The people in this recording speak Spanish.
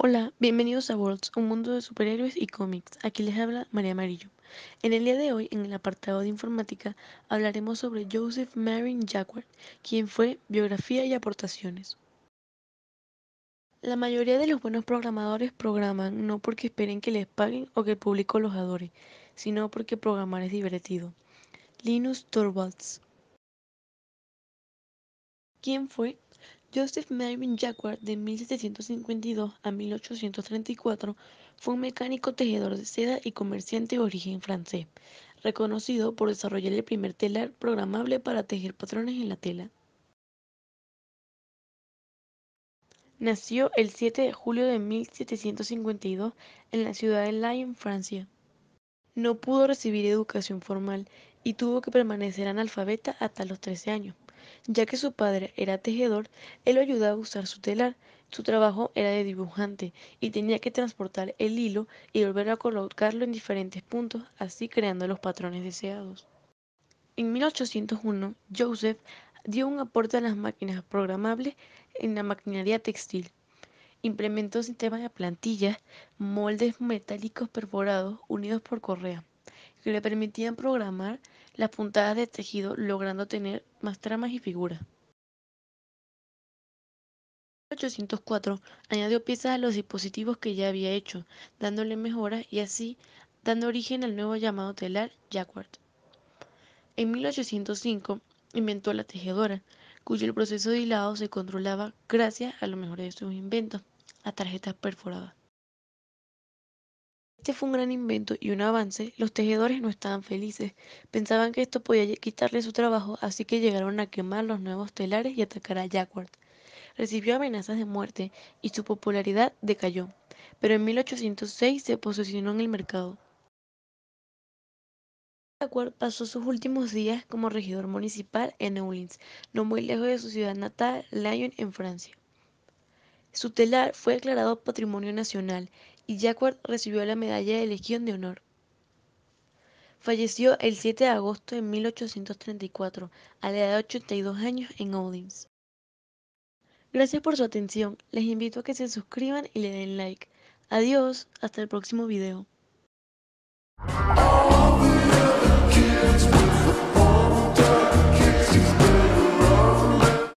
Hola, bienvenidos a Worlds, un mundo de superhéroes y cómics. Aquí les habla María Amarillo. En el día de hoy, en el apartado de informática, hablaremos sobre Joseph Marin Jaguar, quien fue biografía y aportaciones. La mayoría de los buenos programadores programan no porque esperen que les paguen o que el público los adore, sino porque programar es divertido. Linus Torvalds. ¿Quién fue Joseph Marvin Jacquard, de 1752 a 1834, fue un mecánico tejedor de seda y comerciante de origen francés, reconocido por desarrollar el primer telar programable para tejer patrones en la tela. Nació el 7 de julio de 1752 en la ciudad de Lyon, Francia. No pudo recibir educación formal y tuvo que permanecer analfabeta hasta los 13 años ya que su padre era tejedor, él lo ayudaba a usar su telar. Su trabajo era de dibujante y tenía que transportar el hilo y volver a colocarlo en diferentes puntos, así creando los patrones deseados. En 1801, Joseph dio un aporte a las máquinas programables en la maquinaria textil. Implementó sistemas de plantillas, moldes metálicos perforados unidos por correa que le permitían programar las puntadas de tejido logrando tener más tramas y figuras. En 1804 añadió piezas a los dispositivos que ya había hecho, dándole mejoras y así dando origen al nuevo llamado telar Jacquard. En 1805 inventó la tejedora, cuyo el proceso de hilado se controlaba gracias a lo mejor de sus inventos, a tarjetas perforadas. Este fue un gran invento y un avance, los tejedores no estaban felices. Pensaban que esto podía quitarle su trabajo, así que llegaron a quemar los nuevos telares y atacar a Jacquard. Recibió amenazas de muerte y su popularidad decayó, pero en 1806 se posicionó en el mercado. Jacquard pasó sus últimos días como regidor municipal en Eulins, no muy lejos de su ciudad natal, Lyon, en Francia. Su telar fue declarado Patrimonio Nacional y Jacquard recibió la medalla de Legión de Honor. Falleció el 7 de agosto de 1834, a la edad de 82 años, en Odins. Gracias por su atención, les invito a que se suscriban y le den like. Adiós, hasta el próximo video.